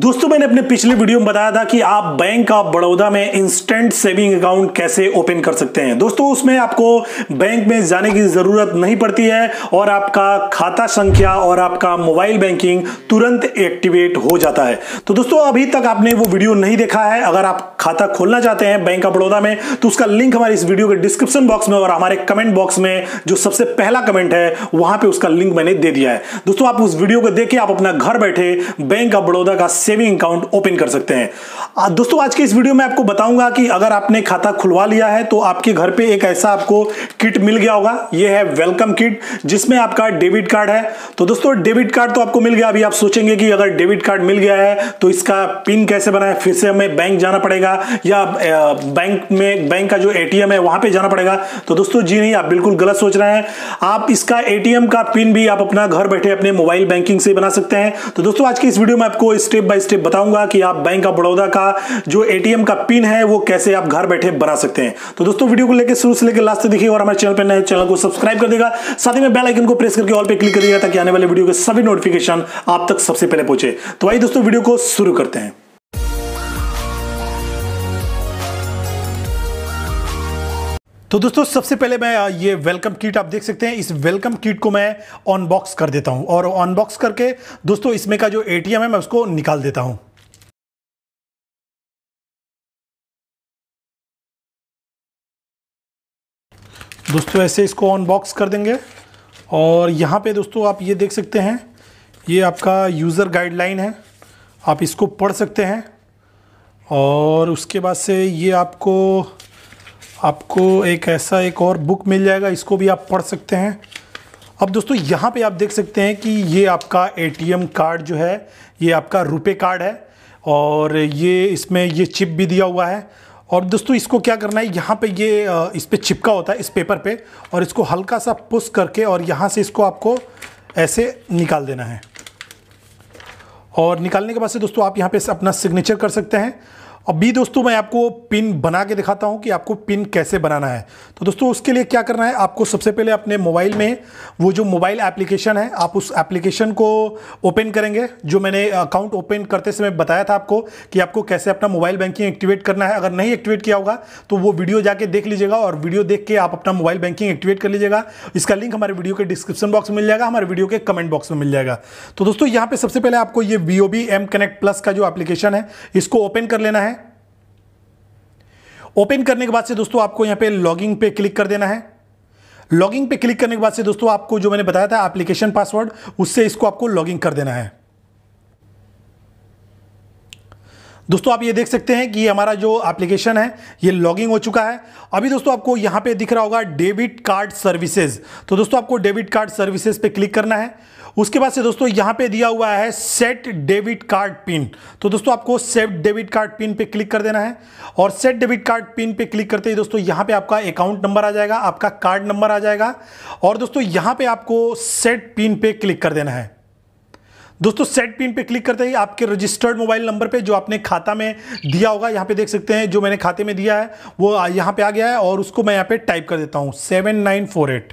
दोस्तों मैंने अपने पिछले वीडियो में बताया था कि आप बैंक ऑफ बड़ौदा में इंस्टेंट सेविंग अकाउंट कैसे ओपन कर सकते हैं दोस्तों उसमें आपको बैंक में जाने की जरूरत नहीं पड़ती है और आपका खाता संख्या और आपका मोबाइल बैंकिंग तुरंत एक्टिवेट हो जाता है तो दोस्तों अभी तक आपने वो वीडियो नहीं देखा है अगर आप खाता खोलना चाहते हैं बैंक ऑफ बड़ौदा में तो उसका लिंक हमारे इस वीडियो के डिस्क्रिप्शन बॉक्स में और हमारे कमेंट बॉक्स में जो सबसे पहला कमेंट है वहां पर उसका लिंक मैंने दे दिया है दोस्तों आप उस वीडियो को देखिए आप अपना घर बैठे बैंक ऑफ बड़ौदा का सेविंग अकाउंट ओपन कर सकते हैं दोस्तों आज के इस वीडियो में आपको बताऊंगा कि अगर आपने खाता खुलवा लिया है तो आपके घर पे एक ऐसा आपको किट मिल गया होगा ये है वेलकम किट जिसमें आपका डेबिट कार्ड है तो दोस्तों डेबिट कार्ड तो आपको मिल गया अभी आप सोचेंगे कि अगर डेबिट कार्ड मिल गया है तो इसका पिन कैसे बनाए फिर से हमें बैंक जाना पड़ेगा या बैंक में बैंक का जो ए है वहां पर जाना पड़ेगा तो दोस्तों जी नहीं आप बिल्कुल गलत सोच रहे हैं आप इसका एटीएम का पिन भी आप अपना घर बैठे अपने मोबाइल बैंकिंग से बना सकते हैं तो दोस्तों आज की इस वीडियो में आपको स्टेप स्टेप बाय स्टेप बताऊंगा कि आप बैंक ऑफ बड़ौदा का जो एटीएम का पिन है वो कैसे आप घर बैठे बना सकते हैं तो दोस्तों वीडियो को लेकर शुरू से लेकर लास्ट देखिए और हमारे चैनल पर नए चैनल को सब्सक्राइब कर देगा साथ ही में बेल आइकन को प्रेस करके ऑल पे क्लिक करिएगा ताकि आने वाले वीडियो के सभी नोटिफिकेशन आप तक सबसे पहले पहुंचे तो आइए दोस्तों वीडियो को शुरू करते हैं तो दोस्तों सबसे पहले मैं ये वेलकम किट आप देख सकते हैं इस वेलकम किट को मैं अनबॉक्स कर देता हूं और अनबॉक्स करके दोस्तों इसमें का जो एटीएम है मैं उसको निकाल देता हूं दोस्तों ऐसे इसको अनबॉक्स कर देंगे और यहाँ पे दोस्तों आप ये देख सकते हैं ये आपका यूज़र गाइडलाइन है आप इसको पढ़ सकते हैं और उसके बाद से ये आपको आपको एक ऐसा एक और बुक मिल जाएगा इसको भी आप पढ़ सकते हैं अब दोस्तों यहाँ पे आप देख सकते हैं कि ये आपका एटीएम कार्ड जो है ये आपका रुपे कार्ड है और ये इसमें ये चिप भी दिया हुआ है और दोस्तों इसको क्या करना है यहाँ पे ये इस पर चिपका होता है इस पेपर पे और इसको हल्का सा पुश करके और यहाँ से इसको आपको ऐसे निकाल देना है और निकालने के बाद से दोस्तों आप यहाँ पर अपना सिग्नेचर कर सकते हैं अब भी दोस्तों मैं आपको पिन बना के दिखाता हूं कि आपको पिन कैसे बनाना है तो दोस्तों उसके लिए क्या करना है आपको सबसे पहले अपने मोबाइल में वो जो मोबाइल एप्लीकेशन है आप उस एप्लीकेशन को ओपन करेंगे जो मैंने अकाउंट ओपन करते समय बताया था आपको कि आपको कैसे अपना मोबाइल बैंकिंग एक्टिवेट करना है अगर नहीं एक्टिवेट किया होगा तो वो वीडियो जाके देख लीजिएगा और वीडियो देख के आप अपना मोबाइल बैंकिंग एक्टिवेट कर लीजिएगा इसका लिंक हमारे वीडियो के डिस्क्रिप्शन बॉक्स में मिल जाएगा हमारे वीडियो के कमेंट बॉक्स में मिल जाएगा तो दोस्तों यहाँ पर सबसे पहले आपको ये वी एम कनेक्ट प्लस का जो एप्लीकेशन है इसको ओपन कर लेना है ओपन करने के बाद से दोस्तों आपको यहाँ पे लॉगिंग पे क्लिक कर देना है लॉगिंग पे क्लिक करने के बाद से दोस्तों आपको जो मैंने बताया था एप्लीकेशन पासवर्ड उससे इसको आपको लॉगिंग कर देना है दोस्तों आप ये देख सकते हैं कि ये हमारा जो एप्लीकेशन है ये लॉगिंग हो चुका है अभी दोस्तों आपको यहाँ पे दिख रहा होगा डेबिट कार्ड सर्विसेज तो दोस्तों आपको डेबिट कार्ड सर्विसेज पे क्लिक करना है उसके बाद से दोस्तों यहाँ पे दिया हुआ है सेट डेबिट कार्ड पिन तो दोस्तों आपको सेट डेबिट कार्ड पिन पे क्लिक कर देना है और सेट डेबिट कार्ड पिन पे क्लिक करते ही दोस्तों यहाँ पे आपका अकाउंट नंबर आ जाएगा आपका कार्ड नंबर आ जाएगा और दोस्तों यहाँ पे आपको सेट पिन पे क्लिक कर देना है दोस्तों सेट पिन पे क्लिक करते ही आपके रजिस्टर्ड मोबाइल नंबर पे जो आपने खाता में दिया होगा यहाँ पे देख सकते हैं जो मैंने खाते में दिया है वो यहाँ पे आ गया है और उसको मैं यहाँ पे टाइप कर देता हूँ सेवन नाइन फोर एट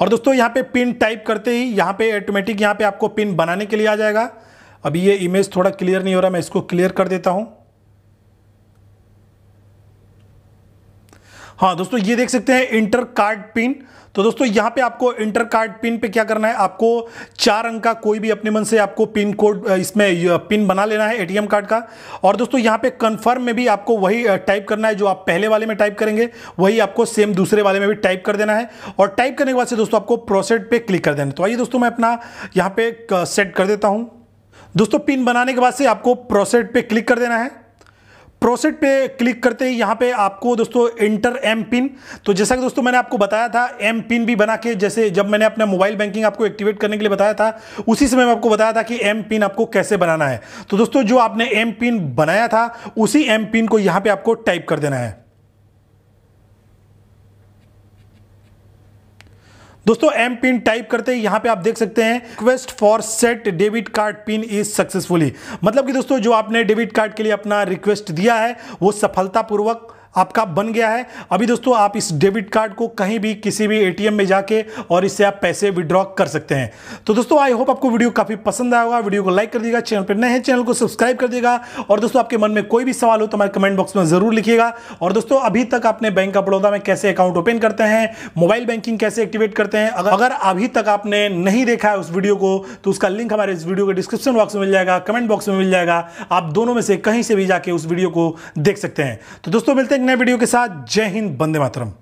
और दोस्तों यहाँ पे पिन टाइप करते ही यहाँ पे ऑटोमेटिक यहाँ पे आपको पिन बनाने के लिए आ जाएगा अभी ये इमेज थोड़ा क्लियर नहीं हो रहा मैं इसको क्लियर कर देता हूँ हाँ दोस्तों ये देख सकते हैं इंटर कार्ड पिन तो दोस्तों यहाँ पे आपको इंटर कार्ड पिन पे क्या करना है आपको चार अंक का कोई भी अपने मन से आपको पिन कोड इसमें पिन बना लेना है एटीएम कार्ड का और दोस्तों यहाँ पे कंफर्म में भी आपको वही टाइप करना है जो आप पहले वाले में टाइप करेंगे वही आपको सेम दूसरे वाले में भी टाइप कर देना है और टाइप करने के बाद से दोस्तों आपको प्रोसेड पर क्लिक कर देना तो आइए दोस्तों मैं अपना यहाँ पे सेट कर देता हूँ दोस्तों पिन बनाने के बाद से आपको प्रोसेड पर क्लिक कर देना है प्रोसेट पे क्लिक करते ही यहाँ पे आपको दोस्तों इंटर एम पिन तो जैसा कि दोस्तों मैंने आपको बताया था एम पिन भी बना के जैसे जब मैंने अपना मोबाइल बैंकिंग आपको एक्टिवेट करने के लिए बताया था उसी समय मैं आपको बताया था कि एम पिन आपको कैसे बनाना है तो दोस्तों जो आपने एम पिन बनाया था उसी एम पिन को यहाँ पे आपको टाइप कर देना है दोस्तों एम पिन टाइप करते ही यहां पे आप देख सकते हैं request for set debit card pin is successfully मतलब कि दोस्तों जो आपने डेबिट कार्ड के लिए अपना रिक्वेस्ट दिया है वो सफलतापूर्वक आपका बन गया है अभी दोस्तों आप इस डेबिट कार्ड को कहीं भी किसी भी एटीएम में जाके और इससे आप पैसे विड्रॉ कर सकते हैं तो दोस्तों आई होप आपको वीडियो काफ़ी पसंद आया होगा वीडियो को लाइक कर दीजिएगा चैनल पर नए हैं चैनल को सब्सक्राइब कर दीजिएगा और दोस्तों आपके मन में कोई भी सवाल हो तो हमारे कमेंट बॉक्स में ज़रूर लिखिएगा और दोस्तों अभी तक आपने बैंक ऑफ बड़ौदा में कैसे अकाउंट ओपन करते हैं मोबाइल बैंकिंग कैसे एक्टिवेट करते हैं अगर अभी तक आपने नहीं देखा है उस वीडियो को तो उसका लिंक हमारे इस वीडियो के डिस्क्रिप्शन बॉक्स में मिल जाएगा कमेंट बॉक्स में मिल जाएगा आप दोनों में से कहीं से भी जाके उस वीडियो को देख सकते हैं तो दोस्तों मिलते हैं नए वीडियो के साथ जय हिंद बंदे मातरम